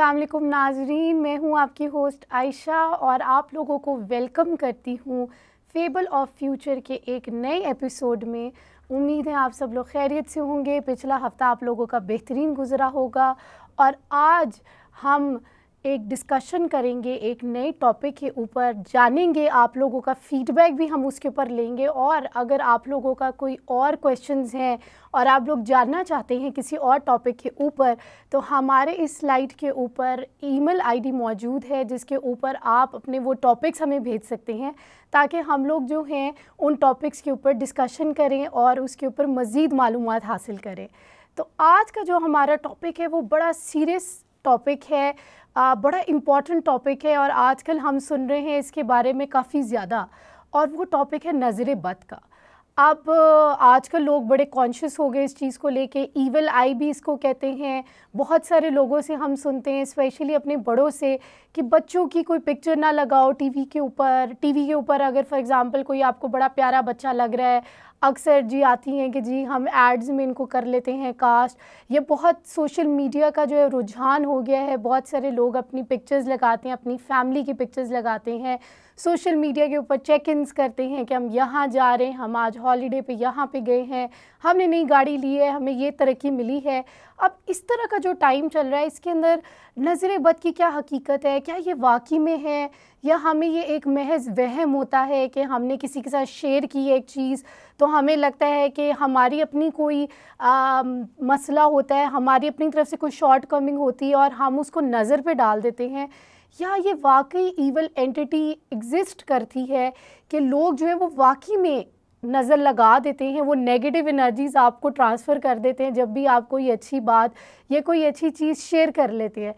अस्सलाम नाजरीन मैं हूँ आपकी होस्ट आयशा और आप लोगों को वेलकम करती हूँ फेबल ऑफ फ्यूचर के एक नए एपिसोड में उम्मीद है आप सब लोग खैरियत से होंगे पिछला हफ्ता आप लोगों का बेहतरीन गुजरा होगा और आज हम एक डिस्कशन करेंगे एक नए टॉपिक के ऊपर जानेंगे आप लोगों का फीडबैक भी हम उसके ऊपर लेंगे और अगर आप लोगों का कोई और क्वेश्चंस हैं और आप लोग जानना चाहते हैं किसी और टॉपिक के ऊपर तो हमारे इस स्लाइड के ऊपर ईमेल आईडी मौजूद है जिसके ऊपर आप अपने वो टॉपिक्स हमें भेज सकते हैं ताकि हम लोग जो हैं उन टॉपिक्स के ऊपर डिस्कशन करें और उसके ऊपर मज़ीद मालूम हासिल करें तो आज का जो हमारा टॉपिक है वो बड़ा सीरियस टॉपिक है बड़ा इम्पॉर्टेंट टॉपिक है और आजकल हम सुन रहे हैं इसके बारे में काफ़ी ज़्यादा और वो टॉपिक है नज़र बद का अब आजकल लोग बड़े कॉन्शियस हो गए इस चीज़ को लेके ईवल आई भी इसको कहते हैं बहुत सारे लोगों से हम सुनते हैं स्पेशली अपने बड़ों से कि बच्चों की कोई पिक्चर ना लगाओ टीवी के ऊपर टीवी के ऊपर अगर फॉर एग्जांपल कोई आपको बड़ा प्यारा बच्चा लग रहा है अक्सर जी आती हैं कि जी हम एड्स में इनको कर लेते हैं कास्ट ये बहुत सोशल मीडिया का जो है रुझान हो गया है बहुत सारे लोग अपनी पिक्चर्स लगाते हैं अपनी फैमिली की पिक्चर्स लगाते हैं सोशल मीडिया के ऊपर चेक इन्स करते हैं कि हम यहाँ जा रहे हैं हम आज हॉलीडे पे यहाँ पे गए हैं हमने नई गाड़ी ली है हमें ये तरक्की मिली है अब इस तरह का जो टाइम चल रहा है इसके अंदर नज़र बद की क्या हकीकत है क्या ये वाकई में है या हमें ये एक महज वहम होता है कि हमने किसी के साथ शेयर की एक चीज़ तो हमें लगता है कि हमारी अपनी कोई आ, मसला होता है हमारी अपनी तरफ से कोई शॉर्ट कमिंग होती है और हम उसको नज़र पे डाल देते हैं या ये वाकई ईवल एंटिटी एग्जिस्ट करती है कि लोग जो है वो वाकई में नज़र लगा देते हैं वो नेगेटिव एनर्जीज़ आपको ट्रांसफ़र कर देते हैं जब भी आप कोई अच्छी बात या कोई अच्छी चीज़ शेयर कर लेते हैं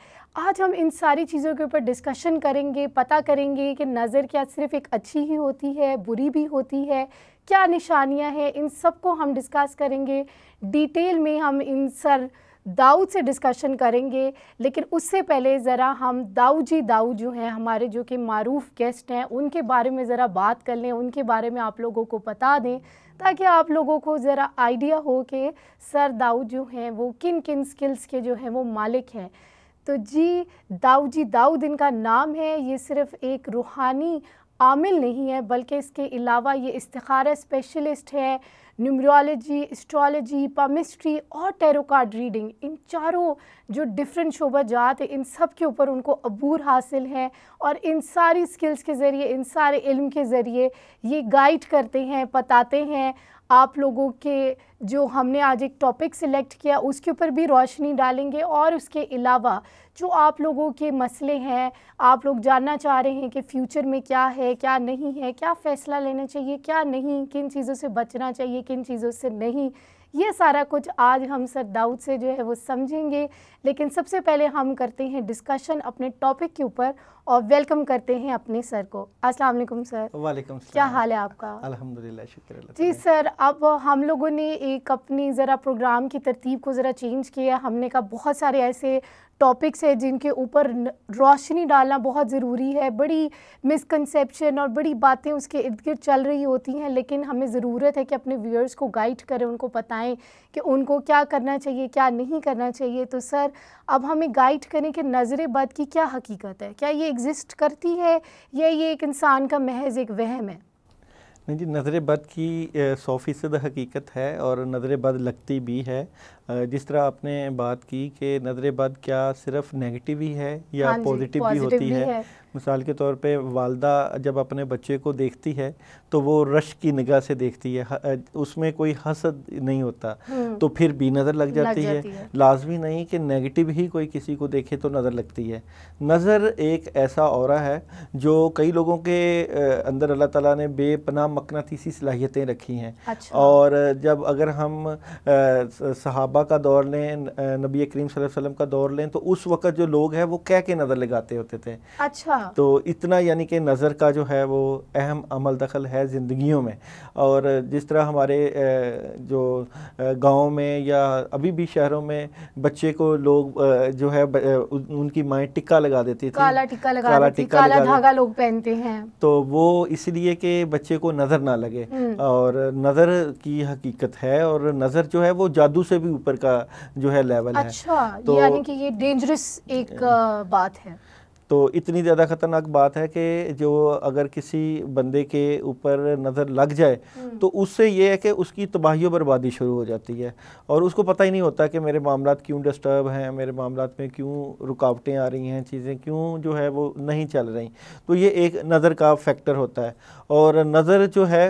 आज हम इन सारी चीज़ों के ऊपर डिस्कशन करेंगे पता करेंगे कि नज़र क्या सिर्फ एक अच्छी ही होती है बुरी भी होती है क्या निशानियां हैं इन सब को हम डिस्कस करेंगे डिटेल में हम इन सर दाऊद से डिस्कशन करेंगे लेकिन उससे पहले ज़रा हम दाऊ जी दाऊ जो हैं हमारे जो कि मरूफ़ गेस्ट हैं उनके बारे में ज़रा बात कर लें उनके बारे में आप लोगों को बता दें ताकि आप लोगों को ज़रा आइडिया हो कि सर दाऊ जो हैं वो किन किन स्किल्स के जो हैं वो मालिक हैं तो जी दाऊ जी दाऊद इनका नाम है ये सिर्फ़ एक रूहानी आमिल नहीं है बल्कि इसके अलावा ये इस्तारा स्पेशलिस्ट है न्यूमरोलॉजी एस्ट्रोलॉजी पामिस्ट्री और टेरो कार्ड रीडिंग इन चारों जो डिफरेंट शोबा जात हैं इन सब के ऊपर उनको अबूर हासिल है और इन सारी स्किल्स के ज़रिए इन सारे इल्म के ज़रिए ये गाइड करते हैं बताते हैं आप लोगों के जो हमने आज एक टॉपिक सिलेक्ट किया उसके ऊपर भी रोशनी डालेंगे और उसके अलावा जो आप लोगों के मसले हैं आप लोग जानना चाह रहे हैं कि फ्यूचर में क्या है क्या नहीं है क्या फ़ैसला लेना चाहिए क्या नहीं किन चीज़ों से बचना चाहिए किन चीज़ों से नहीं ये सारा कुछ आज हम सर दाऊद से जो है वो समझेंगे लेकिन सबसे पहले हम करते हैं डिस्कशन अपने टॉपिक के ऊपर और वेलकम करते हैं अपने सर को अस्सलाम वालेकुम सर वालेकुम क्या हाल है आपका अल्हम्दुलिल्लाह शुक्र जी सर अब हम लोगों ने एक अपनी ज़रा प्रोग्राम की तरतीब को ज़रा चेंज किया हमने कहा बहुत सारे ऐसे टॉपिक्स है जिनके ऊपर रोशनी डालना बहुत ज़रूरी है बड़ी मिसकनसेप्शन और बड़ी बातें उसके इर्द गिर्द चल रही होती हैं लेकिन हमें ज़रूरत है कि अपने व्यूअर्स को गाइड करें उनको बताएं कि उनको क्या करना चाहिए क्या नहीं करना चाहिए तो सर अब हमें गाइड करें कि नज़र बद की क्या हकीकत है क्या ये एग्जिस्ट करती है या ये एक इंसान का महज एक वहम है नहीं जी नज़र बद की सौ फ़ीसद हकीकत है और नज़र बद लगती भी है जिस तरह आपने बात की कि नजर बद क्या सिर्फ नेगेटिव ही है या पॉजिटिव हाँ भी होती है, है। मिसाल के तौर पे वालदा जब अपने बच्चे को देखती है तो वो रश की निगाह से देखती है उसमें कोई हसद नहीं होता हम्म। तो फिर भी नज़र लग जाती, लग जाती है, है। लाजमी नहीं कि नेगेटिव ही कोई किसी को देखे तो नज़र लगती है नज़र एक ऐसा और है जो कई लोगों के अंदर अल्लाह ताला ने बेपना मकनातीसी सलाहियतें रखी हैं अच्छा। और जब अगर हम सहाबा सहाबा का दौर लें नबी करीम वसल्लम का दौर लें तो उस वक़्त जो लोग हैं वो कह के नज़र लगाते होते थे अच्छा तो इतना यानी कि नज़र का जो है वो अहम अमल दखल है ज़िंदगी में और जिस तरह हमारे जो गाँव में या अभी भी शहरों में बच्चे को लोग जो है उनकी माए टिक्का लगा देती थी काला टिक्का लगा काला टिक्का लगा धागा लोग पहनते हैं तो वो इसलिए कि बच्चे को नज़र ना लगे हम्म। और नज़र की हकीकत है और नज़र जो है वो जादू से भी ऊपर का जो है लेवल अच्छा, है तो यानी कि ये डेंजरस एक बात है तो इतनी ज़्यादा ख़तरनाक बात है कि जो अगर किसी बंदे के ऊपर नज़र लग जाए हम्म। तो उससे ये है कि उसकी तबाही बर्बादी शुरू हो जाती है और उसको पता ही नहीं होता कि मेरे मामला क्यों डिस्टर्ब हैं मेरे मामला में क्यों रुकावटें आ रही हैं चीज़ें क्यों जो है वो नहीं चल रही तो ये एक नज़र का फैक्टर होता है और नज़र जो है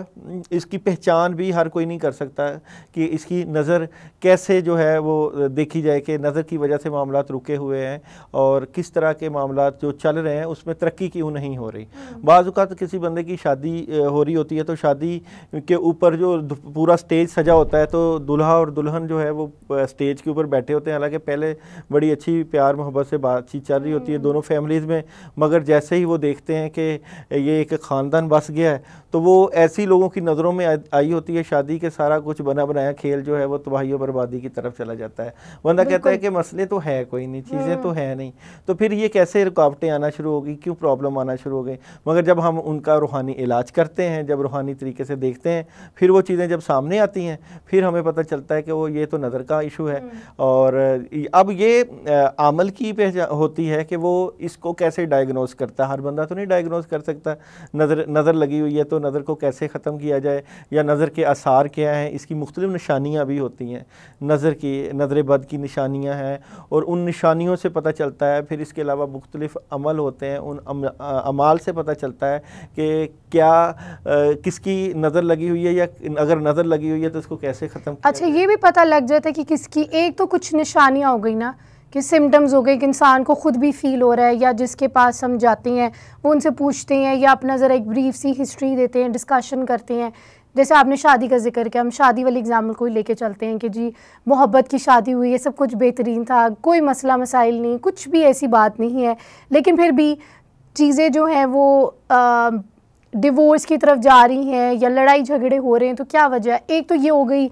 इसकी पहचान भी हर कोई नहीं कर सकता कि इसकी नज़र कैसे जो है वो देखी जाए कि नज़र की वजह से मामला रुके हुए हैं और किस तरह के मामला जो चल रहे हैं उसमें तरक्की क्यों नहीं हो रही बाज़ात किसी बंदे की शादी हो रही होती है तो शादी के ऊपर जो पूरा स्टेज सजा होता है तो दुल्हा और दुल्हन जो है वो स्टेज के ऊपर बैठे होते हैं हालांकि पहले बड़ी अच्छी प्यार मोहब्बत से बातचीत चल रही होती है हम्म। दोनों फैमिलीज़ में मगर जैसे ही वो देखते हैं कि ये एक ख़ानदान बस गया है तो वो ऐसी लोगों की नज़रों में आई होती है शादी के सारा कुछ बना बनाया खेल जो है वो तबाही और बर्बादी की तरफ चला जाता है बंदा कहता है कि मसले तो है कोई नहीं चीज़ें तो हम्म। है नहीं तो फिर ये कैसे रुकावट रुकावटें आना शुरू हो गई क्यों प्रॉब्लम आना शुरू हो गई मगर जब हम उनका रूहानी इलाज करते हैं जब रूहानी तरीके से देखते हैं फिर वो चीज़ें जब सामने आती हैं फिर हमें पता चलता है कि वो ये तो नज़र का इशू है हम्म। और अब ये आमल की पे होती है कि वो इसको कैसे डायग्नोज़ करता है हर बंदा तो नहीं डायग्नोज़ कर सकता नज़र नज़र लगी हुई है तो नज़र को कैसे ख़त्म किया जाए या नज़र के आसार क्या हैं इसकी मुख्तलिफ़ निशानियाँ भी होती हैं नज़र की नज़र बद की निशानियाँ हैं और उन निशानियों से पता चलता है फिर इसके अलावा मुख्तलिफ़ अमल होते हैं उन अम, अमाल से पता चलता है कि क्या आ, किसकी नज़र लगी हुई है या अगर नज़र लगी हुई है तो इसको कैसे ख़त्म अच्छा ये भी पता लग जाता है कि किसकी एक तो कुछ निशानियाँ हो गई ना कि सिम्टम्स हो गए कि इंसान को ख़ुद भी फील हो रहा है या जिसके पास हम जाते हैं वो उनसे पूछते हैं या अपना ज़रा एक ब्रीफ सी हिस्ट्री देते हैं डिस्कशन करते हैं जैसे आपने शादी का जिक्र किया हम शादी वाली एग्जाम्पल को ही लेके चलते हैं कि जी मोहब्बत की शादी हुई है सब कुछ बेहतरीन था कोई मसला मसाइल नहीं कुछ भी ऐसी बात नहीं है लेकिन फिर भी चीज़ें जो हैं वो डिवोर्स की तरफ जा रही हैं या लड़ाई झगड़े हो रहे हैं तो क्या वजह एक तो ये हो गई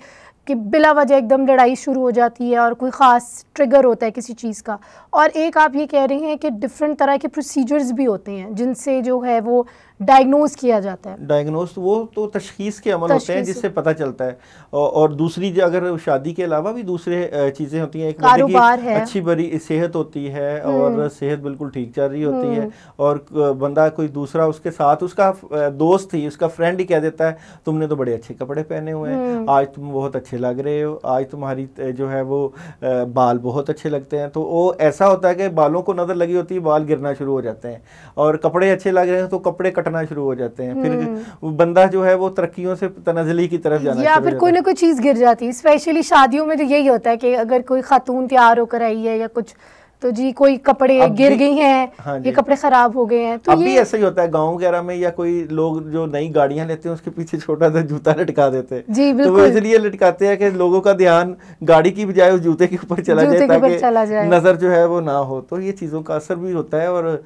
कि बिला वजह एकदम लड़ाई शुरू हो जाती है और कोई ख़ास ट्रिगर होता है किसी चीज़ का और एक आप ये कह रहे हैं कि डिफरेंट तरह के प्रोसीजर्स भी होते हैं जिनसे जो है वो डायग्नोज किया जाता है डायग्नोज तो वो तो तशखीस के अमल होते हैं जिससे पता चलता है और, दूसरी अगर शादी के अलावा भी दूसरे चीज़ें होती हैं एक मतलब कारोबार है अच्छी बड़ी सेहत होती है और हम्म। सेहत बिल्कुल ठीक चल रही होती है हम्म। और बंदा कोई दूसरा उसके साथ उसका दोस्त ही उसका फ्रेंड ही कह देता है तुमने तो बड़े अच्छे कपड़े पहने हुए हैं हम्म। आज तुम बहुत अच्छे लग रहे हो आज तुम्हारी जो है वो बाल बहुत अच्छे लगते हैं तो वो ऐसा होता है कि बालों को नज़र लगी होती है बाल गिरना शुरू हो जाते हैं और कपड़े अच्छे लग रहे हैं तो कपड़े कट कटना शुरू हो जाते हैं फिर हम्म। बंदा जो है वो तरक्कियों से तनजली की तरफ जाना या फिर कोई ना कोई चीज़ गिर जाती है स्पेशली शादियों में तो यही होता है कि अगर कोई खातून तैयार होकर आई है या कुछ तो जी कोई कपड़े गिर गई हैं हाँ ये कपड़े खराब हो गए हैं तो अब ये ऐसा ही होता है गांव वगैरह में या कोई लोग जो नई गाड़ियां लेते हैं उसके पीछे छोटा सा जूता लटका देते हैं जी बिल्कुल तो वो इसलिए लटकाते हैं कि लोगों का ध्यान गाड़ी की बजाय उस जूते के ऊपर चला जाए ताकि नजर जो है वो ना हो तो ये चीजों का असर भी होता है और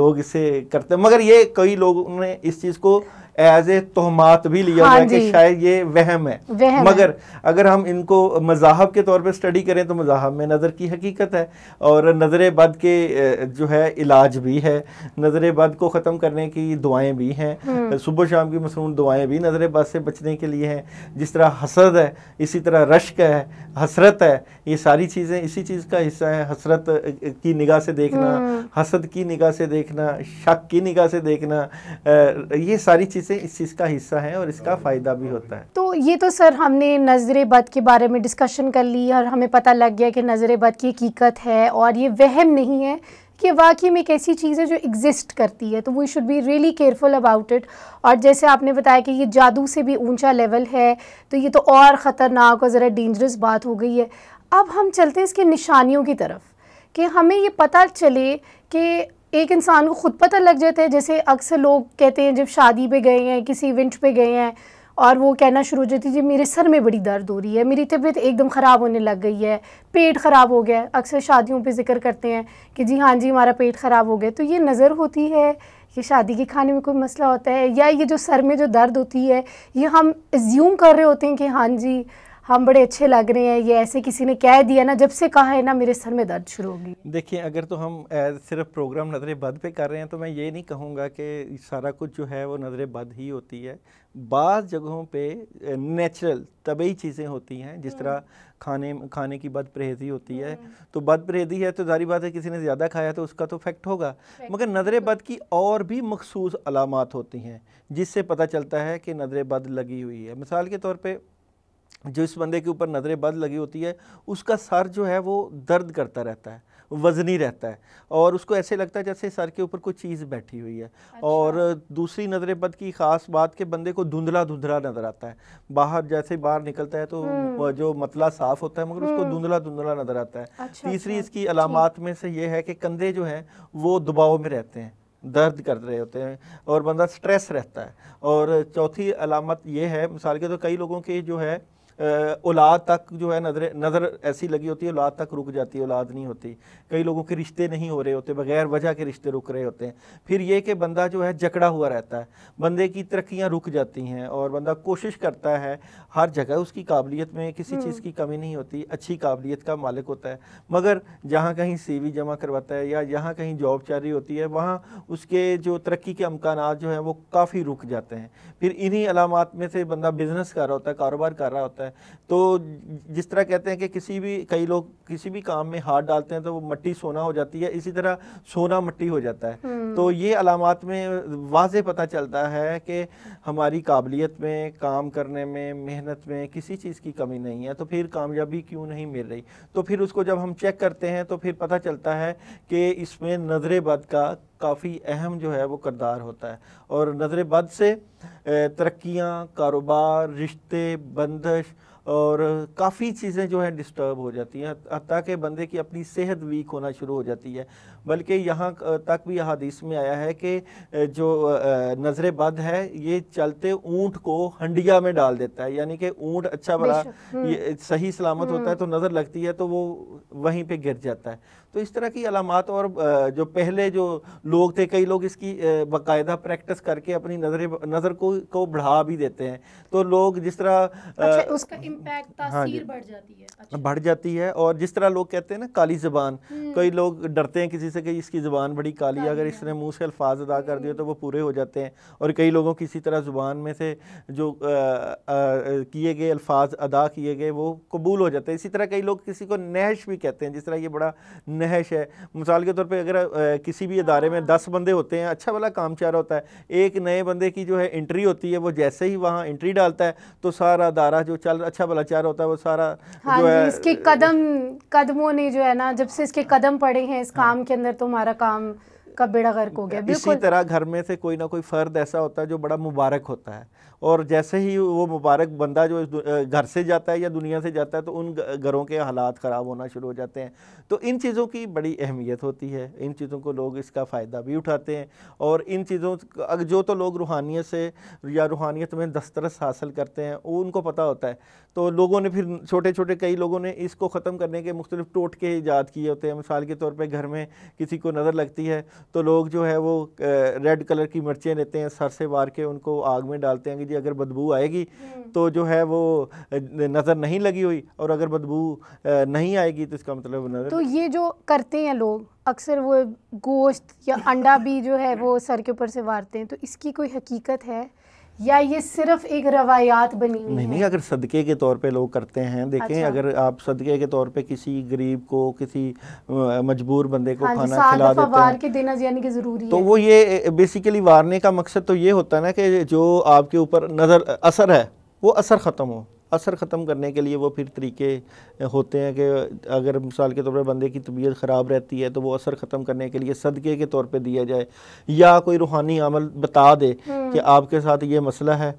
लोग इसे करते हैं मगर ये कई लोगों ने इस चीज को एज ए तोहमात भी लिया हाँ है कि हाँ शायद ये वहम है वहम मगर है। अगर हम इनको मजाहब के तौर पर स्टडी करें तो मजाहब में नज़र की हकीकत है और नज़र बद के जो है इलाज भी है नज़र बद को ख़त्म करने की दुआएं भी हैं हम्म। सुबह शाम की मसनून दुआएं भी नज़र बद से बचने के लिए हैं जिस तरह हसद है इसी तरह रश्क है हसरत है ये सारी चीज़ें इसी चीज़ का हिस्सा है हसरत की निगाह से देखना हम्म। हसद की निगाह से देखना शक की निगाह से देखना ये सारी चीज़ चीज़ें इस चीज़ का हिस्सा है और इसका फ़ायदा भी होता है तो ये तो सर हमने नज़र बद के बारे में डिस्कशन कर ली और हमें पता लग गया कि नज़र बद की हकीकत है और ये वहम नहीं है कि वाकई में एक ऐसी चीज़ है जो एग्जिस्ट करती है तो we should be really careful about it और जैसे आपने बताया कि ये जादू से भी ऊंचा लेवल है तो ये तो और ख़तरनाक और ज़रा डेंजरस बात हो गई है अब हम चलते हैं इसके निशानियों की तरफ कि हमें ये पता चले कि एक इंसान को ख़ुद पता लग जाता है जैसे अक्सर लोग कहते हैं जब शादी पे गए हैं किसी इवेंट पे गए हैं और वो कहना शुरू हो जाती है जी मेरे सर में बड़ी दर्द हो रही है मेरी तबीयत एकदम ख़राब होने लग गई है पेट ख़राब हो गया अक्सर शादियों पे जिक्र करते हैं कि जी हाँ जी हमारा पेट ख़राब हो गया तो ये नज़र होती है कि शादी के खाने में कोई मसला होता है या ये जो सर में जो दर्द होती है ये हम एज्यूम कर रहे होते हैं कि हाँ जी हम बड़े अच्छे लग रहे हैं ये ऐसे किसी ने कह दिया ना जब से कहा है ना मेरे सर में दर्द शुरू होगी देखिए अगर तो हम सिर्फ प्रोग्राम नजर बद पे कर रहे हैं तो मैं ये नहीं कहूँगा कि सारा कुछ जो है वो नजर बद ही होती है बाज़ जगहों पे नेचुरल तबी चीज़ें होती हैं जिस तरह हम्म। खाने खाने की बद परहेजी होती है हम्म। तो बद परहेजी है तो जारी बात है किसी ने ज़्यादा खाया तो उसका तो फैक्ट होगा मगर नज़र बद की और भी मखसूस अलामत होती हैं जिससे पता चलता है कि नज़र बद लगी हुई है मिसाल के तौर पर जो इस बंदे के ऊपर नज़रें बद लगी होती है उसका सर जो है वो दर्द करता रहता है वज़नी रहता है और उसको ऐसे लगता है जैसे सर के ऊपर कोई चीज़ बैठी हुई है अच्छा। और दूसरी नज़र बद की ख़ास बात के बंदे को धुंधला धुंधला नज़र आता है बाहर जैसे बाहर निकलता है तो हम्म। जो मतला साफ़ होता है मगर उसको हम्म। धुंधला धुंधला नज़र आता है अच्छा, अच्छा। तीसरी अच्छा। इसकी अलामत में से ये है कि कंधे जो हैं वो दबाव में रहते हैं दर्द कर रहे होते हैं और बंदा स्ट्रेस रहता है और चौथी अलामत ये है मिसाल के तो कई लोगों के जो है औलाद तक जो है नजर नज़र ऐसी लगी होती है औलाद तक रुक जाती है औलाद नहीं होती कई लोगों के रिश्ते नहीं हो रहे होते बगैर वजह के रिश्ते रुक रहे होते हैं फिर ये कि बंदा जो है जकड़ा हुआ रहता है बंदे की तरक्याँ रुक जाती हैं और बंदा कोशिश करता है हर जगह उसकी काबिलियत में किसी चीज़ हम्म। की कमी नहीं होती अच्छी काबिलियत का मालिक होता है मगर जहाँ कहीं सी जमा करवाता है या जहाँ कहीं जॉब चल रही होती है वहाँ उसके जो तरक्की के अमकान जो हैं वो काफ़ी रुक जाते हैं फिर इन्हीं अलामत में से बंदा बिज़नेस कर रहा होता है कारोबार कर रहा होता है तो जिस तरह कहते हैं कि किसी भी कई लोग किसी भी काम में हाथ डालते हैं तो वो मट्टी सोना हो जाती है इसी तरह सोना मट्टी हो जाता है हम्म। तो ये अलामत में वाज पता चलता है कि हमारी काबिलियत में काम करने में मेहनत में किसी चीज़ की कमी नहीं है तो फिर कामयाबी क्यों नहीं मिल रही तो फिर उसको जब हम चेक करते हैं तो फिर पता चलता है कि इसमें नजरे बद का काफ़ी अहम जो है वो करदार होता है और नज़र बद से तरक्याँ कारोबार रिश्ते बंदश और काफ़ी चीज़ें जो हैं डिस्टर्ब हो जाती हैं ताकि बंदे की अपनी सेहत वीक होना शुरू हो जाती है बल्कि यहाँ तक भी अहादीस में आया है कि जो नज़र बद है ये चलते ऊँट को हंडिया में डाल देता है यानी कि ऊँट अच्छा बड़ा हम्म। ये सही सलामत होता है हम्म। तो नज़र लगती है तो वो वहीं पर गिर जाता है तो इस तरह की अलामत और जो पहले जो लोग थे कई लोग इसकी बाकायदा प्रैक्टिस करके अपनी नजर नज़र को को बढ़ा भी देते हैं तो लोग जिस तरह अच्छा, उसका इम्पैक्ट हाँ बढ़ जाती है अच्छा। बढ़ जाती है और जिस तरह लोग कहते हैं ना काली ज़बान हम्म। कई लोग डरते हैं किसी से कि इसकी ज़बान बड़ी काली अगर इसने मुँह से अल्फाज अदा कर दिए तो वो पूरे हो जाते हैं और कई लोगों की इसी तरह ज़ुबान में से जो किए गए अल्फाज अदा किए गए वो कबूल हो जाते हैं इसी तरह कई लोग किसी को नहश भी कहते हैं जिस तरह ये बड़ा नहश है मिसाल के तौर पर अगर किसी भी इदारे में दस बंदे होते हैं अच्छा वाला काम चार होता है एक नए बंदे की जो है एंट्री होती है वो जैसे ही वहाँ एंट्री डालता है तो सारा अदारा जो चल अच्छा वाला चार होता है वो सारा हाँ जो है इसके कदम कदमों ने जो है ना जब से इसके कदम पड़े हैं इस हाँ। काम के अंदर तो हमारा काम का बेड़ा गर्क हो गया इसी तरह घर में से कोई ना कोई फ़र्द ऐसा होता है जो बड़ा मुबारक होता है और जैसे ही वो मुबारक बंदा जो घर से जाता है या दुनिया से जाता है तो उन घरों के हालात ख़राब होना शुरू हो जाते हैं तो इन चीज़ों की बड़ी अहमियत होती है इन चीज़ों को लोग इसका फ़ायदा भी उठाते हैं और इन चीज़ों जो तो लोग रूहानियत से या रूहानियत में दस्तरस हासिल करते हैं वो उनको पता होता है तो लोगों ने फिर छोटे छोटे कई लोगों ने इसको ख़त्म करने के मुख्तलिफ टोटके ईजाद किए होते हैं मिसाल के तौर पर घर में किसी को नज़र लगती है तो लोग जो है वो रेड कलर की मिर्चें लेते हैं सर से वार के उनको आग में डालते हैं कि जी अगर बदबू आएगी हम्म। तो जो है वो नज़र नहीं लगी हुई और अगर बदबू नहीं आएगी तो इसका मतलब नज़र तो ये जो करते हैं लोग अक्सर वो गोश्त या अंडा भी जो है वो सर के ऊपर से वारते हैं तो इसकी कोई हकीकत है या ये सिर्फ एक रवायात बनी नहीं, नहीं अगर सदके के तौर पे लोग करते हैं देखें अच्छा। अगर आप सदके के तौर पे किसी गरीब को किसी मजबूर बंदे को हाँ खाना खिला देते हैं के देना यानी कि जरूरी तो है। वो ये बेसिकली वारने का मकसद तो ये होता है ना कि जो आपके ऊपर नज़र असर है वो असर ख़त्म हो असर ख़त्म करने के लिए वो फिर तरीके होते हैं कि अगर मिसाल के तौर पर बंदे की तबीयत ख़राब रहती है तो वो असर ख़त्म करने के लिए सदक़े के तौर पर दिया जाए या कोई रूहानी अमल बता दे कि आपके साथ ये मसला है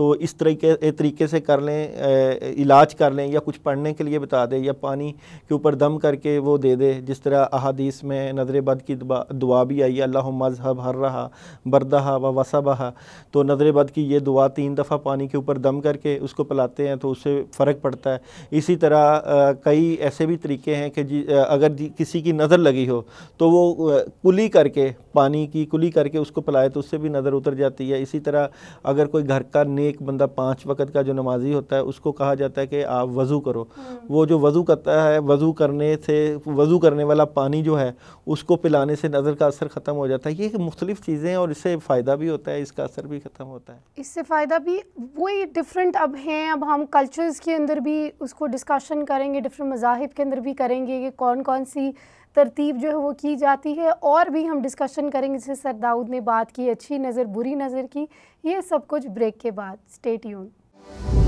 तो इस तरीके तरीके से कर लें इलाज कर लें या कुछ पढ़ने के लिए बता दें या पानी के ऊपर दम करके वो दे दे जिस तरह अहादीस में नजर बद की दुआ भी आई अल्लाह मजहब हर रहा बरदहा व बहा तो नजर बद की ये दुआ तीन दफ़ा पानी के ऊपर दम करके उसको पिलाते हैं तो उससे फ़र्क पड़ता है इसी तरह कई ऐसे भी तरीके हैं कि अगर किसी की नज़र लगी हो तो वो कुली करके पानी की कुली करके उसको पिलाए तो उससे भी नज़र उतर जाती है इसी तरह अगर कोई घर का ने एक बंदा पांच वक़्त का जो नमाजी होता है उसको कहा जाता है कि आप वज़ू करो हम्म। वो जो वज़ू करता है वज़ू करने से वज़ू करने वाला पानी जो है उसको पिलाने से नज़र का असर ख़त्म हो जाता है ये मुख्तलिफ़ चीज़ें और इससे फ़ायदा भी होता है इसका असर भी ख़त्म होता है इससे फ़ायदा भी वही डिफरेंट अब हैं अब हम कल्चर्स के अंदर भी उसको डिस्कशन करेंगे डिफरेंट मजाहब के अंदर भी करेंगे कि कौन कौन सी तरतीब जो है वो की जाती है और भी हम डिस्कशन करेंगे जैसे सर दाऊद ने बात की अच्छी नज़र बुरी नज़र की ये सब कुछ ब्रेक के बाद स्टेट यून